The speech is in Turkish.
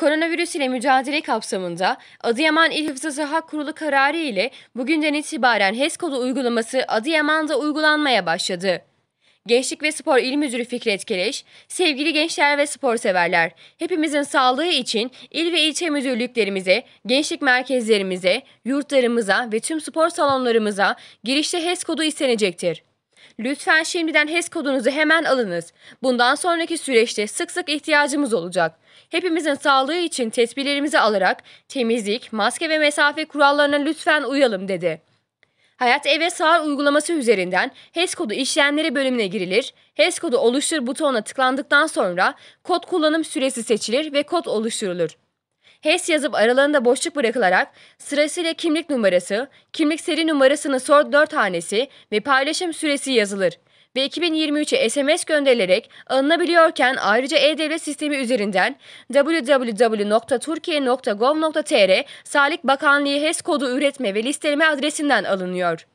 Koronavirüs ile mücadele kapsamında Adıyaman İl Hıfzı Sıhhat Kurulu kararı ile bugünden itibaren HES kodu uygulaması Adıyaman'da uygulanmaya başladı. Gençlik ve Spor İl Müdürü Fikret Keleş, sevgili gençler ve spor severler, hepimizin sağlığı için il ve ilçe müdürlüklerimize, gençlik merkezlerimize, yurtlarımıza ve tüm spor salonlarımıza girişte HES kodu istenecektir. Lütfen şimdiden HES kodunuzu hemen alınız. Bundan sonraki süreçte sık sık ihtiyacımız olacak. Hepimizin sağlığı için tedbirlerimizi alarak temizlik, maske ve mesafe kurallarına lütfen uyalım dedi. Hayat Eve Sağır uygulaması üzerinden HES kodu işleyenleri bölümüne girilir, HES kodu oluştur butonuna tıklandıktan sonra kod kullanım süresi seçilir ve kod oluşturulur. HES yazıp aralarında boşluk bırakılarak sırasıyla kimlik numarası, kimlik seri numarasının son 4 hanesi ve paylaşım süresi yazılır ve 2023'e SMS gönderilerek alınabiliyorken ayrıca e-devlet sistemi üzerinden www.turkiye.gov.tr Sağlık Bakanlığı HES kodu üretme ve listeleme adresinden alınıyor.